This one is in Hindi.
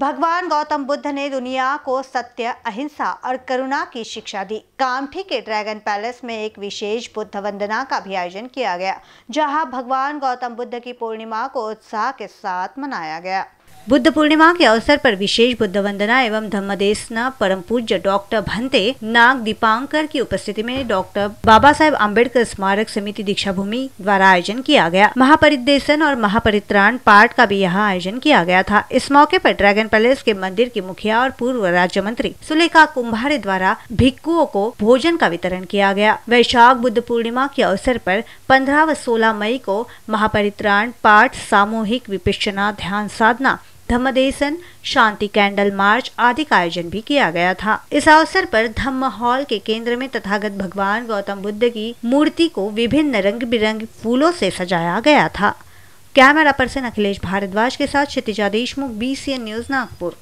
भगवान गौतम बुद्ध ने दुनिया को सत्य अहिंसा और करुणा की शिक्षा दी कामठी के ड्रैगन पैलेस में एक विशेष बुद्ध वंदना का भी आयोजन किया गया जहां भगवान गौतम बुद्ध की पूर्णिमा को उत्साह के साथ मनाया गया बुद्ध पूर्णिमा के अवसर पर विशेष बुद्ध वंदना एवं धम्मदेशना परम पूज्य डॉक्टर भंते नाग दीपांकर की उपस्थिति में डॉक्टर बाबा साहेब अम्बेडकर स्मारक समिति दीक्षा भूमि द्वारा आयोजन किया गया महापरिदेशन और महापरित्राण पाठ का भी यहाँ आयोजन किया गया था इस मौके पर ड्रैगन पैलेस के मंदिर के मुखिया और पूर्व राज्य मंत्री सुलेखा कुम्भारे द्वारा भिक्कुओं को भोजन का वितरण किया गया वैशाख बुद्ध पूर्णिमा के अवसर पर पंद्रह व सोलह मई को महापरित्राण पाठ सामूहिक विपेचना ध्यान साधना धम्मदेसन शांति कैंडल मार्च आदि का आयोजन भी किया गया था इस अवसर पर धम्म हॉल के केंद्र में तथागत भगवान गौतम बुद्ध की मूर्ति को विभिन्न रंग बिरंग फूलों से सजाया गया था कैमरा पर्सन अखिलेश भारद्वाज के साथ क्षितिजा देशमुख बी न्यूज नागपुर